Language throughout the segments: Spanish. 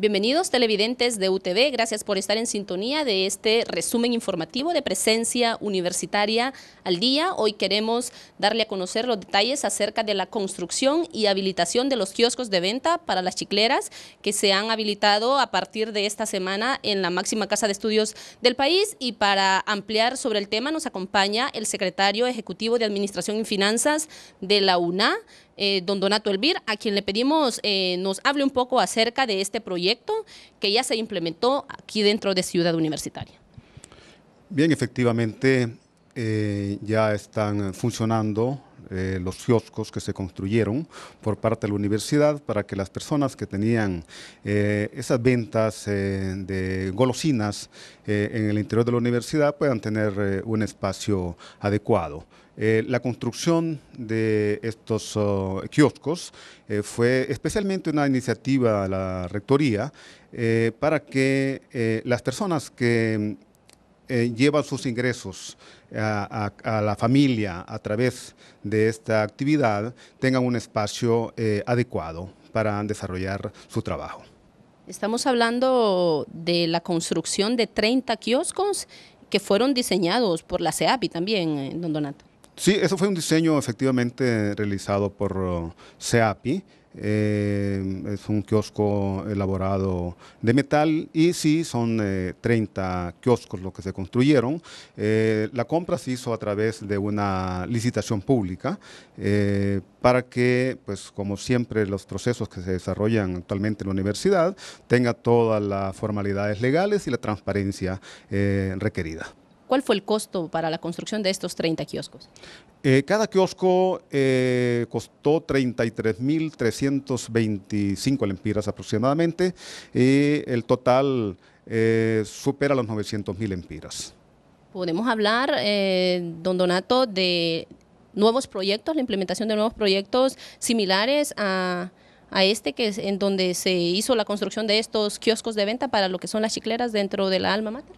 Bienvenidos televidentes de UTV, gracias por estar en sintonía de este resumen informativo de presencia universitaria al día. Hoy queremos darle a conocer los detalles acerca de la construcción y habilitación de los kioscos de venta para las chicleras que se han habilitado a partir de esta semana en la máxima casa de estudios del país y para ampliar sobre el tema nos acompaña el secretario ejecutivo de Administración y Finanzas de la UNA, eh, don Donato Elvir, a quien le pedimos eh, nos hable un poco acerca de este proyecto que ya se implementó aquí dentro de Ciudad Universitaria. Bien, efectivamente, eh, ya están funcionando eh, los kioscos que se construyeron por parte de la universidad para que las personas que tenían eh, esas ventas eh, de golosinas en el interior de la universidad puedan tener un espacio adecuado. la construcción de estos oh, kioscos fue especialmente una iniciativa de la Rectoría para que las personas que eh, llevan sus ingresos eh, a, la familia a través de esta actividad tengan un espacio eh, adecuado para desarrollar su trabajo. Estamos hablando de la construcción de 30 kioscos que fueron diseñados por la CEAPI también, don Donato. Sí, eso fue un diseño efectivamente realizado por oh, SEAPI. Eh, es un kiosco elaborado de metal y sí, son 30 eh, kioscos los que se construyeron. Eh, la compra se hizo a través de una licitación pública para que, pues como siempre los procesos que se desarrollan actualmente en la universidad, tenga todas las formalidades legales y la transparencia requerida. ¿Cuál fue el costo para la construcción de estos 30 kioscos? Eh, cada kiosco eh, costó 33.325 lempiras aproximadamente y el total eh, supera los 900.000 lempiras. Podemos hablar, don Donato, de nuevos proyectos, la implementación de nuevos proyectos similares a, este que es en donde se hizo la construcción de estos kioscos de venta para lo que son las chicleras dentro de la Alma Mater?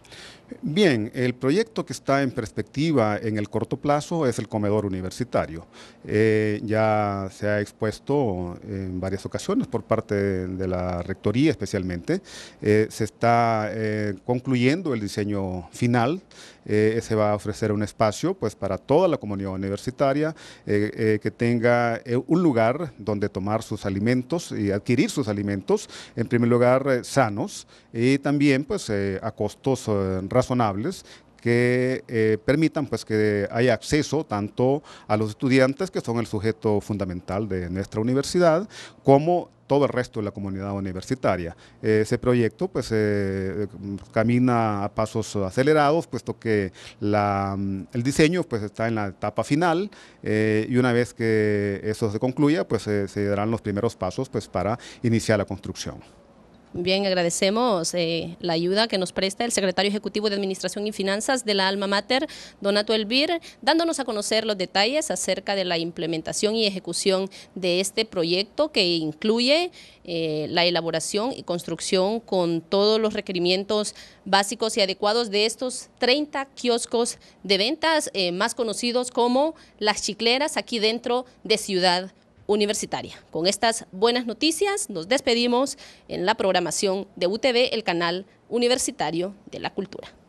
Bien, el proyecto que está en perspectiva en el corto plazo es el comedor universitario. Eh, ya se ha expuesto en varias ocasiones por parte de la Rectoría especialmente. Eh, se está eh, concluyendo el diseño final. se va a ofrecer un espacio pues, para toda la comunidad universitaria que tenga un lugar donde tomar sus alimentos y adquirir sus alimentos, en primer lugar sanos y también pues, a costos razonables razonables que eh, permitan pues, que haya acceso tanto a los estudiantes, que son el sujeto fundamental de nuestra universidad, como todo el resto de la comunidad universitaria. Ese proyecto pues eh, camina a pasos acelerados, puesto que mm, el diseño pues está en la etapa final eh, y una vez que eso se concluya, pues se darán los primeros pasos pues para iniciar la construcción. Bien, agradecemos eh, la ayuda que nos presta el secretario ejecutivo de Administración y Finanzas de la Alma Mater, Donato Elvir, dándonos a conocer los detalles acerca de la implementación y ejecución de este proyecto que incluye eh, la elaboración y construcción con todos los requerimientos básicos y adecuados de estos 30 kioscos de ventas, eh, más conocidos como las chicleras, aquí dentro de Ciudad universitaria. Con estas buenas noticias nos despedimos en la programación de UTV, el canal universitario de la cultura.